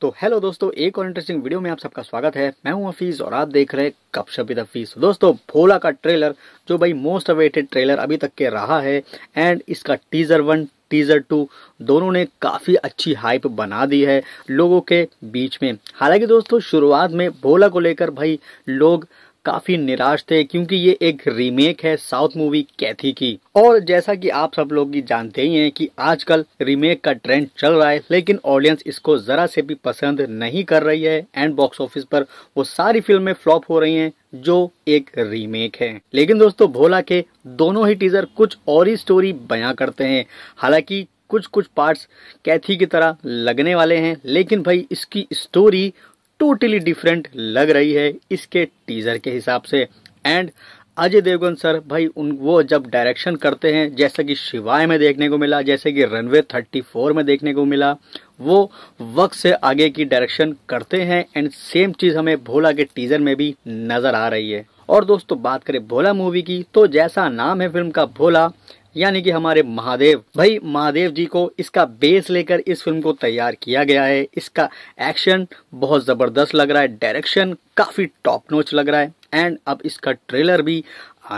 तो हेलो दोस्तों एक और इंटरेस्टिंग वीडियो में आप सबका स्वागत है मैं हूं अफीज और आप देख रहे हैं कब हफीज तो दोस्तों भोला का ट्रेलर जो भाई मोस्ट अवेटेड ट्रेलर अभी तक के रहा है एंड इसका टीजर वन टीजर टू दोनों ने काफ़ी अच्छी हाइप बना दी है लोगों के बीच में हालांकि दोस्तों शुरुआत में भोला को लेकर भाई लोग काफी निराश थे क्योंकि ये एक रीमेक है साउथ मूवी कैथी की और जैसा कि आप सब लोग जानते ही हैं कि आजकल रीमेक का ट्रेंड चल रहा है लेकिन ऑडियंस इसको जरा से भी पसंद नहीं कर रही है एंड बॉक्स ऑफिस पर वो सारी फिल्में फ्लॉप हो रही हैं जो एक रीमेक है लेकिन दोस्तों भोला के दोनों ही टीजर कुछ और ही स्टोरी बयां करते हैं हालांकि कुछ कुछ पार्ट्स कैथी की तरह लगने वाले हैं लेकिन भाई इसकी स्टोरी टोटली डिफरेंट लग रही है इसके टीजर के हिसाब से एंड अजय देवगन सर भाई उन वो जब डायरेक्शन करते हैं जैसे कि शिवाय में देखने को मिला जैसे कि रनवे 34 में देखने को मिला वो वक्त से आगे की डायरेक्शन करते हैं एंड सेम चीज़ हमें भोला के टीजर में भी नज़र आ रही है और दोस्तों बात करें भोला मूवी की तो जैसा नाम है फिल्म का भोला यानी कि हमारे महादेव भाई महादेव जी को इसका बेस लेकर इस फिल्म को तैयार किया गया है इसका एक्शन बहुत जबरदस्त लग रहा है डायरेक्शन काफी टॉप नोच लग रहा है एंड अब इसका ट्रेलर भी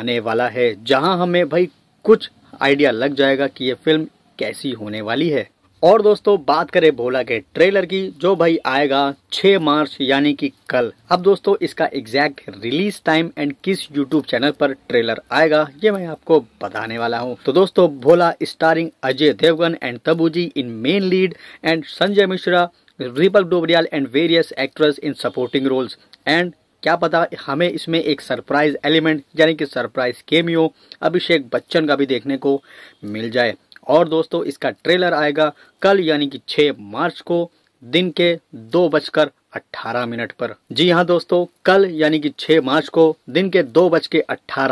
आने वाला है जहां हमें भाई कुछ आइडिया लग जाएगा कि ये फिल्म कैसी होने वाली है और दोस्तों बात करें भोला के ट्रेलर की जो भाई आएगा 6 मार्च यानी कि कल अब दोस्तों इसका एग्जैक्ट रिलीज टाइम एंड किस यूट्यूब चैनल पर ट्रेलर आएगा ये मैं आपको बताने वाला हूँ तो दोस्तों भोला स्टारिंग अजय देवगन एंड तबूजी in main lead and Sanjay Mishra रिपल Dobriyal and various actress in supporting roles and क्या पता हमें इसमें एक सरप्राइज एलिमेंट यानी कि सरप्राइज केमियो अभिषेक बच्चन का भी देखने को मिल जाए और दोस्तों इसका ट्रेलर आएगा कल यानी कि 6 मार्च को दिन के दो बजकर 18 मिनट पर जी हाँ दोस्तों कल यानी कि 6 मार्च को दिन के दो बज के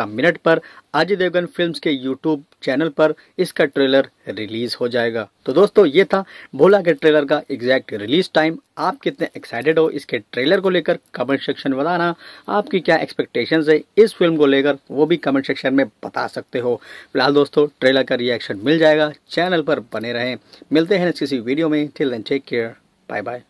मिनट पर अजय देवगन फिल्म्स के यूट्यूब चैनल पर इसका ट्रेलर रिलीज हो जाएगा तो दोस्तों ये था भोला के ट्रेलर का एग्जैक्ट रिलीज टाइम आप कितने एक्साइटेड हो इसके ट्रेलर को लेकर कमेंट सेक्शन में बताना आपकी क्या एक्सपेक्टेशन है इस फिल्म को लेकर वो भी कमेंट सेक्शन में बता सकते हो फिलहाल दोस्तों ट्रेलर का रिएक्शन मिल जाएगा चैनल पर बने रहें मिलते हैं किसी वीडियो में till then take care bye bye